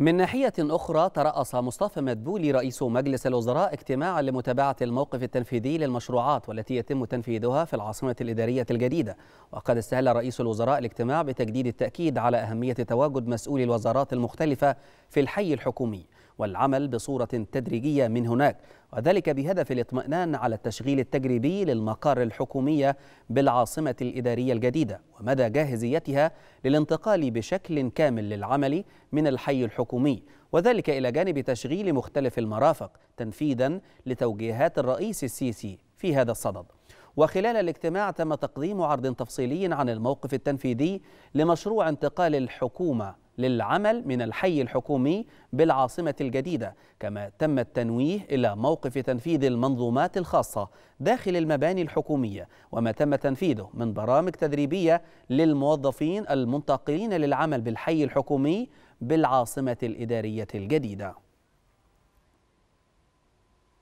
من ناحية أخرى ترأس مصطفى مدبولي رئيس مجلس الوزراء اجتماعا لمتابعة الموقف التنفيذي للمشروعات والتي يتم تنفيذها في العاصمة الإدارية الجديدة وقد استهل رئيس الوزراء الاجتماع بتجديد التأكيد على أهمية تواجد مسؤولي الوزارات المختلفة في الحي الحكومي والعمل بصورة تدريجية من هناك وذلك بهدف الاطمئنان على التشغيل التجريبي للمقار الحكومية بالعاصمة الإدارية الجديدة ومدى جاهزيتها للانتقال بشكل كامل للعمل من الحي الحكومي وذلك إلى جانب تشغيل مختلف المرافق تنفيذا لتوجيهات الرئيس السيسي في هذا الصدد وخلال الاجتماع تم تقديم عرض تفصيلي عن الموقف التنفيذي لمشروع انتقال الحكومة للعمل من الحي الحكومي بالعاصمة الجديدة كما تم التنويه إلى موقف تنفيذ المنظومات الخاصة داخل المباني الحكومية وما تم تنفيذه من برامج تدريبية للموظفين المنتقلين للعمل بالحي الحكومي بالعاصمة الإدارية الجديدة